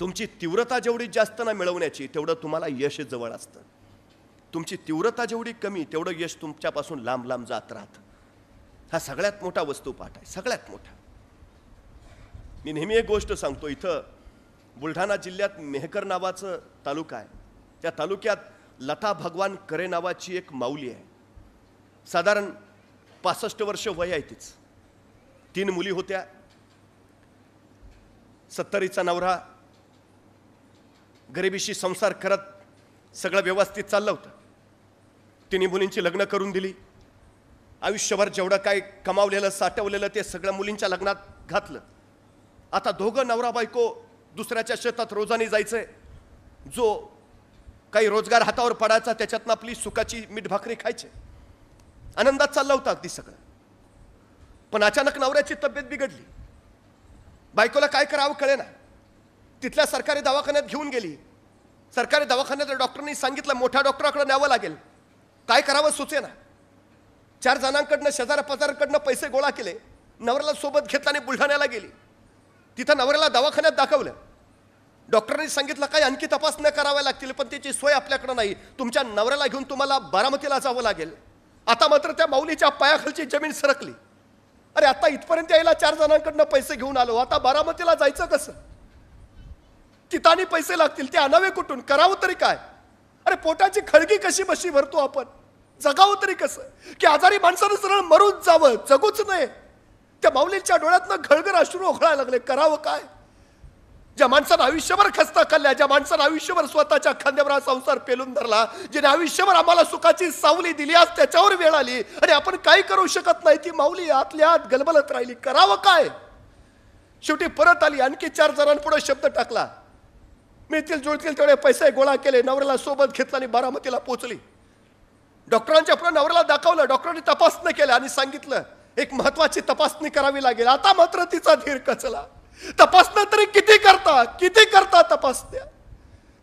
तुमची तीव्रता जेवढी जास्त ना मिळवण्याची तेवढं तुम्हाला यश जवळ असतं तुमची तीव्रता जेवढी कमी तेवढं यश तुमच्यापासून लांब लांब जात राहतं हा सगळ्यात मोठा वस्तूपाठ आहे सगळ्यात मोठा मी नेहमी एक गोष्ट सांगतो इथं बुलढाणा जिल्ह्यात मेहकर नावाचं तालुका आहे त्या तालुक्यात लता भगवान करे नावाची एक माऊली आहे साधारण पासष्ट वर्ष वय आहे तीच तीन मुली होत्या सत्तरीचा नवरा गरिबीशी संसार करत सगळं व्यवस्थित चाललं होतं तिने मुलींची लग्न करून दिली आयुष्यभर जेवढं काय कमावलेलं साठवलेलं ते सगळं मुलींच्या लग्नात घातलं आता दोघं नवरा बायको दुसऱ्याच्या शेतात रोजाने जायचंय जो काही रोजगार हातावर पडायचा त्याच्यातनं आपली सुखाची मीठ भाकरी खायचे आनंदात चालला होता अगदी सगळं पण अचानक नवऱ्याची तब्येत बिघडली बायकोला काय करावं कळे ना तिथल्या सरकारी दवाखान्यात घेऊन गेली सरकारी दवाखान्यात डॉक्टरनी सांगितलं मोठ्या डॉक्टराकडं न्यावं लागेल काय करावं सुचे ना चार जणांकडनं शेजारा पैसे गोळा केले नवऱ्याला सोबत घेतला आणि बुलढाण्याला गेली तिथं नवऱ्याला दवाखान्यात दाखवलं डॉक्टरांनी सांगितलं काय आणखी तपासण्या कराव्या लागतील पण त्याची सोय आपल्याकडं नाही तुमच्या नवऱ्याला घेऊन तुम्हाला बारामतीला जावं लागेल आता मात्र त्या माऊलीच्या पायाखालची जमीन सरकली अरे आता इथपर्यंत यायला चार जणांकडनं पैसे घेऊन आलो आता बारामतीला जायचं कसं कितानी पैसे लागतील ते आणावे कुठून करावं तरी काय अरे पोटाची खळगी कशी बशी भरतो आपण जगावं तरी कसं की आजारी माणसानं सरळ मरून जावं जगूच नये त्या माऊलींच्या डोळ्यातनं घळघर अश्रू ओघळायला लागले करावं काय ज्या माणसानं आयुष्यभर खस्ता खाल्ल्या ज्या माणसानं आयुष्यभर स्वतःच्या खांद्यावर संसार पेलून धरला ज्याने आयुष्यभर आम्हाला सुखाची सावली दिली आज त्याच्यावर वेळ आली आणि आपण काही करू शकत नाही ती माऊली आतल्या आत गलबलत राहिली करावं काय शेवटी परत आली आणखी चार जणांपुढे शब्द टाकला मिळतील जुळतील तेवढे पैसे गोळा केले नवऱ्याला सोबत घेतला आणि बारामतीला पोचली डॉक्टरांच्या पुढे नवऱ्याला दाखवलं डॉक्टरांनी तपासणी केल्या आणि सांगितलं एक महत्वाची तपासणी करावी लागेल आता मात्र तिचा धीर कचला तपासण्या तरी किती करता किती करता तपासण्या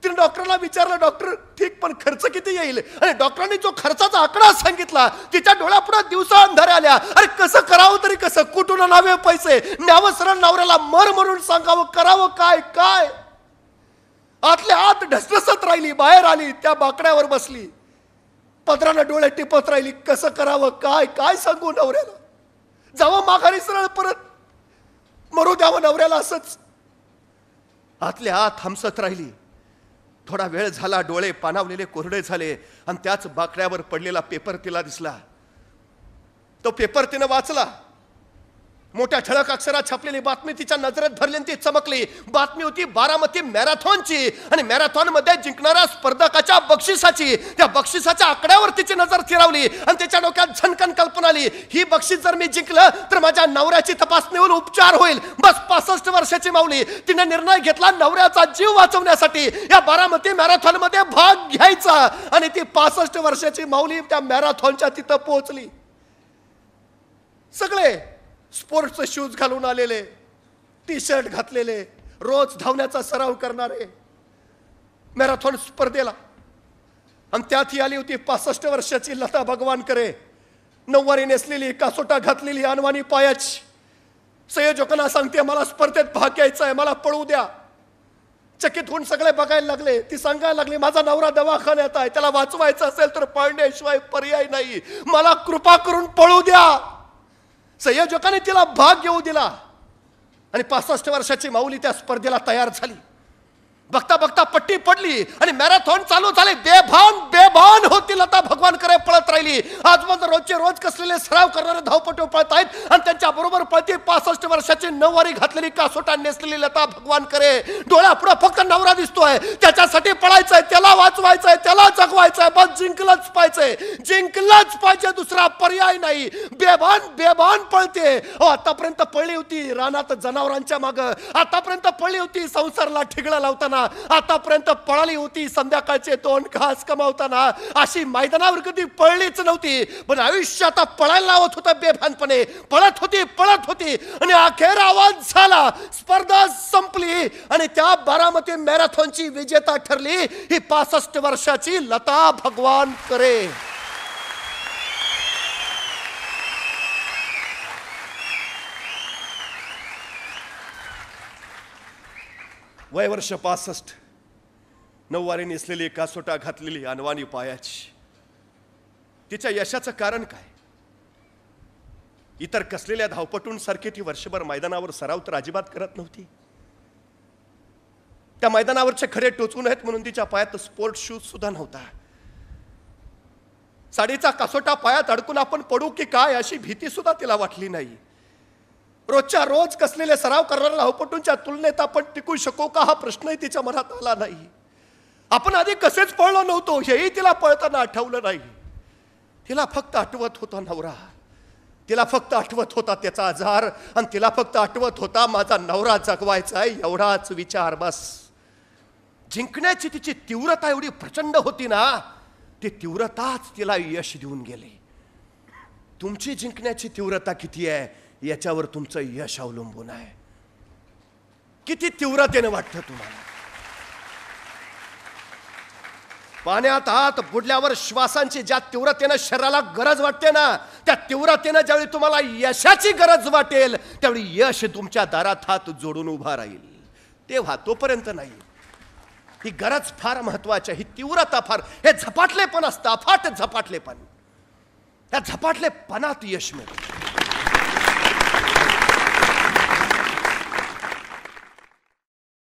तिने डॉक्टरला विचारलं डॉक्टर ठीक पण खर्च किती येईल आणि डॉक्टरांनी जो खर्चाचा आकडा सांगितला तिच्या डोळ्यापुढे दिवसा अंधारे आल्या अरे कसं करावं तरी कसं कुठून आणावे पैसे न्यावं सरळ नवऱ्याला मर म्हणून सांगावं करावं काय काय आतल्या आत ढसढसत राहिली बाहेर आली त्या बाकड्यावर बसली पत्रानं डोळ्यात टिपत राहिली कसं करावं काय काय सांगू नवऱ्याला जावं माघारी सरळ परत मरू द्यावं नवऱ्याला असंच आतल्या आत हमसत राहिली थोडा वेळ झाला डोळे पानावलेले कोरडे झाले आणि त्याच बाकड्यावर पडलेला पेपर तिला दिसला तो पेपर तिनं वाचला मोठ्या ठळक अक्षरात छापलेली बातमी तिच्या नजरेत भरली ती चमकली बातमी होती बारामती मॅरेथॉनची आणि मॅरेथॉन मध्ये जिंकणाऱ्या स्पर्धकाच्या बक्षिसाची त्या बक्षिसाच्या आकड्यावर तिची नजर फिरावली आणि त्याच्या डोक्यात झनकन कल्पना आली ही बक्षीस जर मी जिंकलं तर माझ्या नवऱ्याची तपासणी होऊन उपचार होईल बस पासष्ट वर्षाची माऊली तिने निर्णय घेतला नवऱ्याचा जीव वाचवण्यासाठी या बारामती मॅरेथॉन मध्ये भाग घ्यायचा आणि ती पासष्ट वर्षाची माऊली त्या मॅरेथॉनच्या तिथं पोहोचली सगळे स्पोर्ट्सचे शूज घालून आलेले टी शर्ट घातलेले रोज धावण्याचा सराव करणारे मॅरेथॉन स्पर्धेला आणि त्यात ही आली होती पासष्ट वर्षाची लता भगवान करे नऊवारी नेसलेली कासोटा घातलेली अनवाणी पायाच संयोजकांना सांगते मला स्पर्धेत भाग घ्यायचा आहे मला पळू द्या चकित होऊन सगळे बघायला लागले ती सांगायला लागली माझा नवरा दवाखान्यात आहे त्याला वाचवायचं असेल तर पळण्याशिवाय पर्याय नाही मला कृपा करून पळू द्या संयोजकाने तिला भाग घेऊ दिला आणि पासष्ट वर्षाची माऊली त्या स्पर्धेला तयार झाली बघता बघता पट्टी पडली आणि मॅरेथॉन चालू झाले बेभान बेभान होती लता भगवान करे पळत राहिली आजोबांचा रोजचे रोज कसलेले सराव करणारे धावपटू पळत आहेत आणि त्यांच्या बरोबर पळते पासष्ट वर्षाची नववारी घातलेली कासोटा नेसलेली लता भगवान करे डोळ्या पुढे फक्त नवरा दिसतोय त्याच्यासाठी पळायचंय त्याला वाचवायचंय त्याला जगवायचंय बस जिंकलंच पाहिजे जिंकलंच पाहिजे दुसरा पर्याय नाही बेभान बेभान पळते आतापर्यंत पळली होती रानात जनावरांच्या माग आतापर्यंत पळली होती संसारला ठिगळा लावताना आतापर्यंत पळाली होती संध्याकाळचे दोन घास कमावताना अशी मैदानावर कधी पळलीच नव्हती पण आयुष्यात पळायला लावत होतं बेभानपणे पळत होती पळत होती आणि अखेर आवाज झाला स्पर्धा संपली आणि त्या बारामती मॅरेथॉनची विजेता ठरली ही पासष्ट वर्षाची लता भगवान करे वय वर्ष पासष्ट नऊवारी नेसलेली कासोटा घातलेली अनवानी पायाची तिच्या यशाचं कारण काय इतर कसलेल्या धावपटूंसारखी ती वर्षभर मैदानावर सराव तर अजिबात करत नव्हती त्या मैदानावरचे खरे टोचून आहेत म्हणून तिच्या पायात स्पोर्ट शूज सुद्धा नव्हता साडीचा कसोटा पायात अडकून आपण पडू की काय अशी भीती सुद्धा तिला वाटली नाही रोजच्या रोज कसलेले सराव करणाऱ्या धावपटूंच्या तुलनेत आपण टिकू शकू का हा प्रश्नही तिच्या मनात आला नाही आपण आधी कसेच पळलो नव्हतो हेही तिला पळताना आठवलं नाही तिला फक्त आठवत होता नवरा तिला फक्त आठवत होता त्याचा आजार आणि तिला फक्त आठवत होता माझा नवरा जगवायचा आहे एवढाच विचार बस जिंकण्याची तिची तीव्रता एवढी प्रचंड होती ना ती तीव्रताच तिला यश देऊन गेली तुमची जिंकण्याची तीव्रता किती आहे याच्यावर तुमचं यश अवलंबून आहे किती तीव्रतेने वाटतं तुम्हाला पाण्यात हात बुडल्यावर श्वासांची ज्या तीव्रतेनं शरीराला गरज वाटते ना त्या तीव्रतेनं ज्यावेळी तुम्हाला यशाची गरज वाटेल त्यावेळी यश तुमच्या दारात हात जोडून उभा राहील तेव्हा तोपर्यंत नाही ही गरज फार महत्वाची ही तीव्रता फार हे झपाटलेपण असतं अफाट झपाटलेपण त्या झपाटलेपणात यश मिळतं